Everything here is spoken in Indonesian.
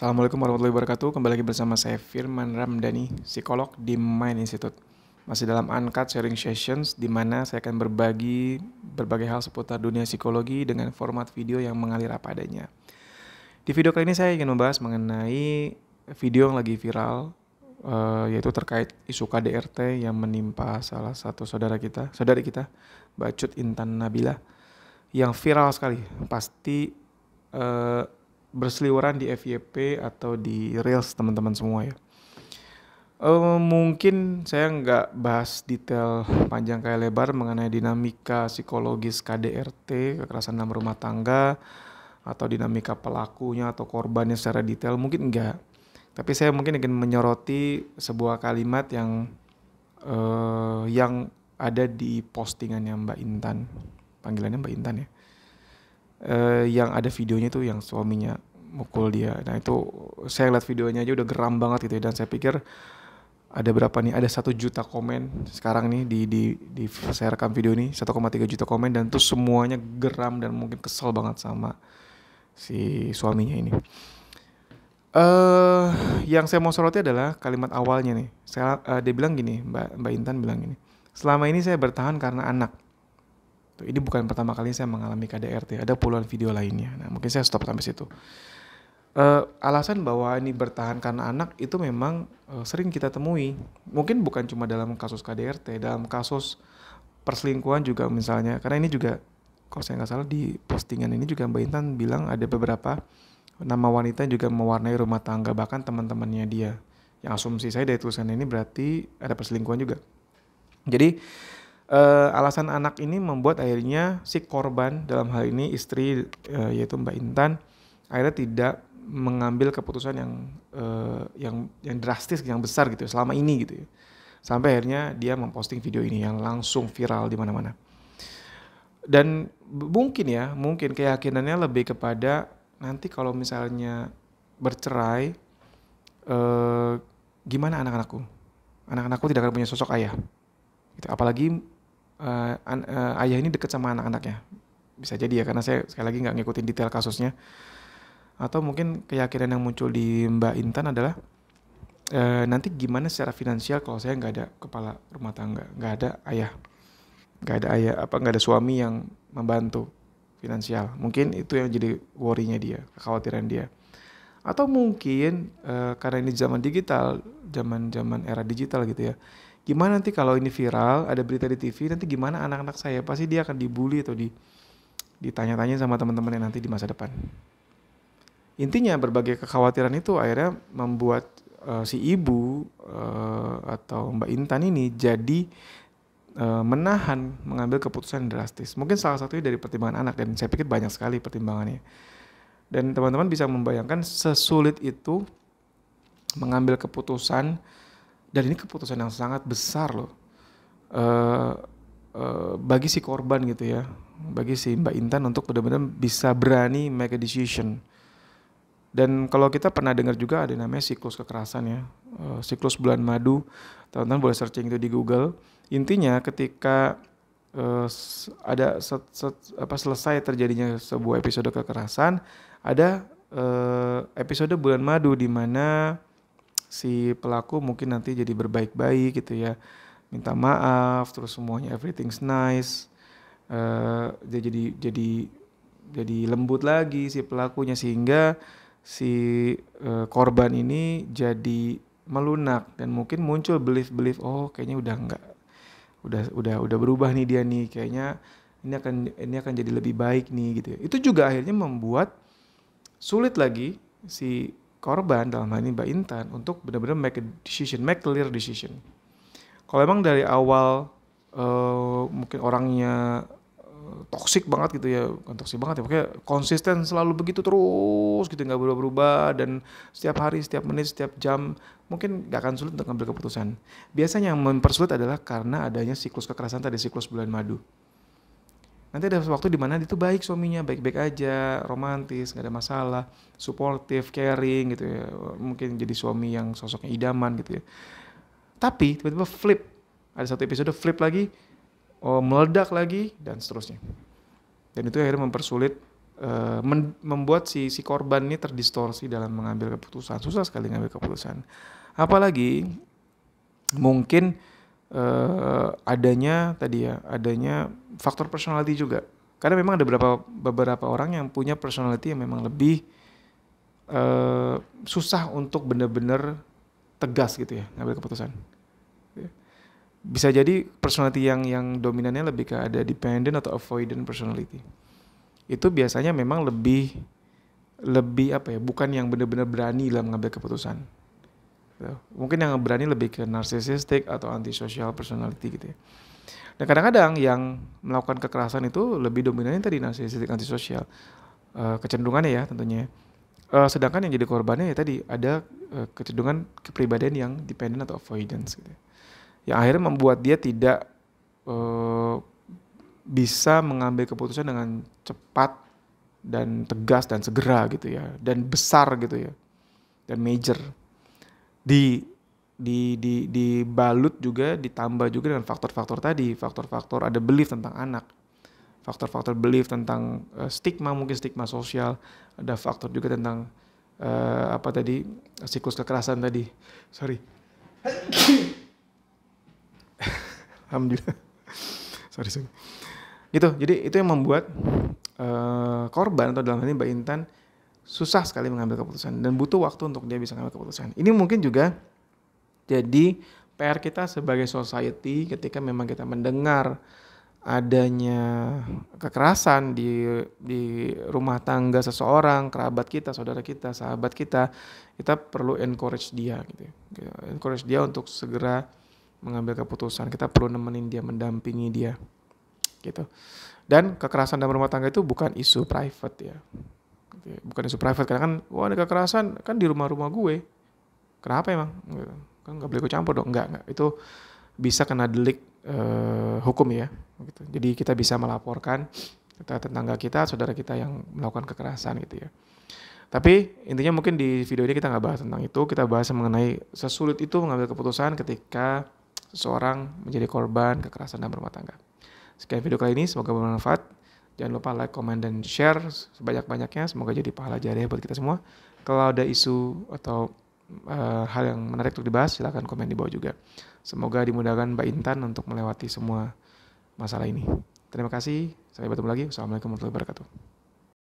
Assalamualaikum warahmatullahi wabarakatuh. Kembali lagi bersama saya Firman Ramdhani, psikolog di Mind Institute. Masih dalam Uncut Sharing Sessions, di mana saya akan berbagi berbagai hal seputar dunia psikologi dengan format video yang mengalir apa adanya. Di video kali ini saya ingin membahas mengenai video yang lagi viral, eh, yaitu terkait isu KDRT yang menimpa salah satu saudara kita, saudari kita, Bacut Intan Nabila, yang viral sekali. Pasti eh, berseliweran di FYP atau di Reels teman-teman semua ya. Uh, mungkin saya nggak bahas detail panjang kayak lebar mengenai dinamika psikologis KDRT, kekerasan dalam rumah tangga, atau dinamika pelakunya atau korbannya secara detail, mungkin nggak. Tapi saya mungkin ingin menyoroti sebuah kalimat yang uh, yang ada di postingannya Mbak Intan. Panggilannya Mbak Intan ya uh, yang ada videonya tuh yang suaminya mukul dia. Nah itu saya lihat videonya aja udah geram banget gitu ya dan saya pikir ada berapa nih? Ada satu juta komen sekarang nih di di di saya rekam video ini 1,3 juta komen dan tuh semuanya geram dan mungkin kesel banget sama si suaminya ini. Eh uh, yang saya mau soroti adalah kalimat awalnya nih. Saya uh, dia bilang gini, Mbak Mbak Intan bilang gini. Selama ini saya bertahan karena anak Tuh, gitu. ini bukan pertama kali saya mengalami KDRT, ada puluhan video lainnya. Nah, mungkin saya stop sampai situ. Uh, alasan bahwa ini bertahan karena anak itu memang uh, sering kita temui. Mungkin bukan cuma dalam kasus KDRT, dalam kasus perselingkuhan juga misalnya. Karena ini juga, kalau saya nggak salah di postingan ini juga Mbak Intan bilang ada beberapa nama wanita juga mewarnai rumah tangga, bahkan teman-temannya dia. Yang asumsi saya dari tulisan ini berarti ada perselingkuhan juga. Jadi uh, alasan anak ini membuat akhirnya si korban dalam hal ini istri uh, yaitu Mbak Intan akhirnya tidak mengambil keputusan yang uh, yang yang drastis yang besar gitu ya, selama ini gitu ya. Sampai akhirnya dia memposting video ini yang langsung viral di mana-mana. Dan mungkin ya, mungkin keyakinannya lebih kepada nanti kalau misalnya bercerai uh, gimana anak-anakku? Anak-anakku tidak akan punya sosok ayah. Gitu. Apalagi uh, an, uh, ayah ini deket sama anak-anaknya bisa jadi ya karena saya sekali lagi nggak ngikutin detail kasusnya atau mungkin keyakinan yang muncul di Mbak Intan adalah e, nanti gimana secara finansial kalau saya nggak ada kepala rumah tangga nggak ada ayah nggak ada ayah apa nggak ada suami yang membantu finansial mungkin itu yang jadi worrynya dia kekhawatiran dia atau mungkin e, karena ini zaman digital zaman zaman era digital gitu ya gimana nanti kalau ini viral ada berita di TV nanti gimana anak-anak saya pasti dia akan dibully atau di ditanya-tanya sama teman-temannya nanti di masa depan intinya berbagai kekhawatiran itu akhirnya membuat uh, si ibu uh, atau Mbak Intan ini jadi uh, menahan mengambil keputusan drastis mungkin salah satunya dari pertimbangan anak dan saya pikir banyak sekali pertimbangannya dan teman-teman bisa membayangkan sesulit itu mengambil keputusan dan ini keputusan yang sangat besar loh uh, uh, bagi si korban gitu ya bagi si Mbak Intan untuk benar-benar bisa berani make a decision dan kalau kita pernah dengar juga ada namanya siklus kekerasan ya uh, siklus bulan madu teman-teman boleh searching itu di Google intinya ketika uh, ada set, set, apa selesai terjadinya sebuah episode kekerasan ada uh, episode bulan madu di mana si pelaku mungkin nanti jadi berbaik-baik gitu ya minta maaf terus semuanya everything's nice uh, dia jadi jadi jadi lembut lagi si pelakunya sehingga si uh, korban ini jadi melunak dan mungkin muncul belief-belief oh kayaknya udah enggak udah udah udah berubah nih dia nih kayaknya ini akan ini akan jadi lebih baik nih gitu ya. Itu juga akhirnya membuat sulit lagi si korban dalam hal ini Mbak Intan untuk benar-benar make a decision, make clear decision. Kalau emang dari awal uh, mungkin orangnya uh, eh, toksik banget gitu ya, bukan toksik banget ya, pokoknya konsisten selalu begitu terus gitu nggak berubah-berubah dan setiap hari, setiap menit, setiap jam mungkin nggak akan sulit untuk ngambil keputusan. Biasanya yang mempersulit adalah karena adanya siklus kekerasan tadi siklus bulan madu nanti ada waktu mana dia tuh baik suaminya baik-baik aja romantis nggak ada masalah supportive caring gitu ya mungkin jadi suami yang sosoknya idaman gitu ya tapi tiba-tiba flip ada satu episode flip lagi oh, meledak lagi dan seterusnya dan itu akhirnya mempersulit uh, men membuat si si korban ini terdistorsi dalam mengambil keputusan susah sekali ngambil keputusan apalagi mungkin uh, adanya tadi ya, adanya faktor personality juga. Karena memang ada beberapa beberapa orang yang punya personality yang memang lebih uh, susah untuk benar-benar tegas gitu ya ngambil keputusan. Ya. Bisa jadi personality yang yang dominannya lebih ke ada dependent atau avoidant personality. Itu biasanya memang lebih lebih apa ya bukan yang benar-benar berani dalam mengambil keputusan Gitu. Mungkin yang berani lebih ke narcissistic atau antisocial personality gitu ya. Dan kadang-kadang yang melakukan kekerasan itu lebih dominannya tadi narcissistic antisosial. Uh, kecenderungannya ya tentunya. Uh, sedangkan yang jadi korbannya ya tadi ada uh, kecenderungan kepribadian yang dependent atau avoidance gitu. Ya. Yang akhirnya membuat dia tidak uh, bisa mengambil keputusan dengan cepat dan tegas dan segera gitu ya dan besar gitu ya dan major di di di dibalut juga ditambah juga dengan faktor-faktor tadi faktor-faktor ada belief tentang anak faktor-faktor belief tentang uh, stigma mungkin stigma sosial ada faktor juga tentang uh, apa tadi siklus kekerasan tadi sorry alhamdulillah sorry sorry gitu jadi itu yang membuat uh, korban atau dalam hal ini mbak Intan susah sekali mengambil keputusan dan butuh waktu untuk dia bisa mengambil keputusan. Ini mungkin juga jadi PR kita sebagai society ketika memang kita mendengar adanya kekerasan di di rumah tangga seseorang, kerabat kita, saudara kita, sahabat kita, kita perlu encourage dia gitu. Ya. Encourage dia untuk segera mengambil keputusan. Kita perlu nemenin dia, mendampingi dia. Gitu. Dan kekerasan dalam rumah tangga itu bukan isu private ya. Gitu ya. bukan isu private karena kan wah ada kekerasan kan di rumah-rumah gue kenapa emang gitu. kan nggak boleh gue campur dong nggak nggak itu bisa kena delik uh, hukum ya gitu. jadi kita bisa melaporkan kita tetangga kita saudara kita yang melakukan kekerasan gitu ya tapi intinya mungkin di video ini kita nggak bahas tentang itu kita bahas mengenai sesulit itu mengambil keputusan ketika seseorang menjadi korban kekerasan dalam rumah tangga sekian video kali ini semoga bermanfaat Jangan lupa like, comment, dan share sebanyak-banyaknya. Semoga jadi pahala jariah buat kita semua. Kalau ada isu atau uh, hal yang menarik untuk dibahas, silahkan komen di bawah juga. Semoga dimudahkan Mbak Intan untuk melewati semua masalah ini. Terima kasih. Sampai bertemu lagi. Wassalamualaikum warahmatullahi wabarakatuh.